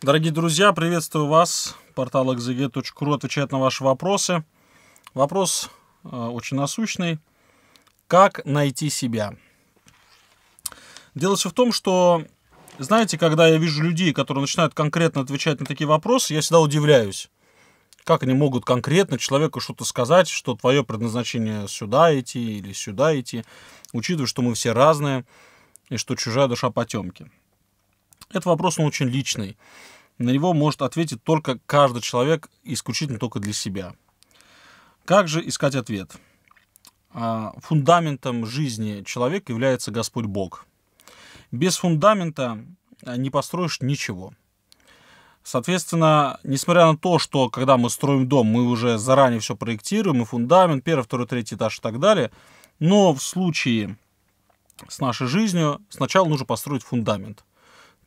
Дорогие друзья, приветствую вас. Портал exeg.ru отвечает на ваши вопросы. Вопрос э, очень насущный. Как найти себя? Дело все в том, что, знаете, когда я вижу людей, которые начинают конкретно отвечать на такие вопросы, я всегда удивляюсь. Как они могут конкретно человеку что-то сказать, что твое предназначение сюда идти или сюда идти, учитывая, что мы все разные и что чужая душа потемки. Этот вопрос, он очень личный. На него может ответить только каждый человек, исключительно только для себя. Как же искать ответ? А, фундаментом жизни человека является Господь Бог. Без фундамента а, не построишь ничего. Соответственно, несмотря на то, что когда мы строим дом, мы уже заранее все проектируем, и фундамент, первый, второй, третий этаж и так далее, но в случае с нашей жизнью сначала нужно построить фундамент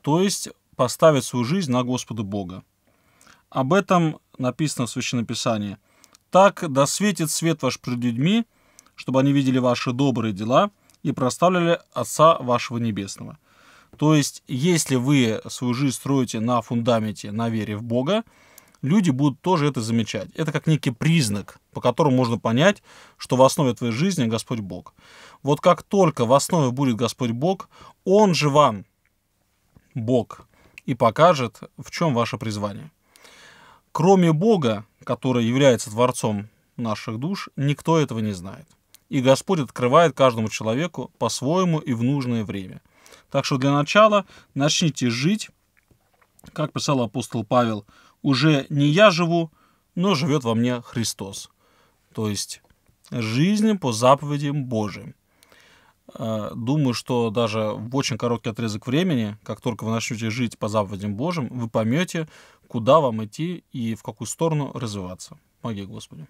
то есть поставить свою жизнь на Господа Бога. Об этом написано в Священном Писании. «Так досветит свет ваш пред людьми, чтобы они видели ваши добрые дела и проставляли Отца вашего Небесного». То есть, если вы свою жизнь строите на фундаменте, на вере в Бога, люди будут тоже это замечать. Это как некий признак, по которому можно понять, что в основе твоей жизни Господь Бог. Вот как только в основе будет Господь Бог, Он же вам Бог и покажет, в чем ваше призвание. Кроме Бога, который является Творцом наших душ, никто этого не знает. И Господь открывает каждому человеку по-своему и в нужное время. Так что для начала начните жить, как писал апостол Павел, уже не я живу, но живет во мне Христос. То есть жизнь по заповедям Божьим. Э, думаю, что даже в очень короткий отрезок времени, как только вы начнете жить по заповедям Божьим, вы поймете, куда вам идти и в какую сторону развиваться. Помоги, Господи.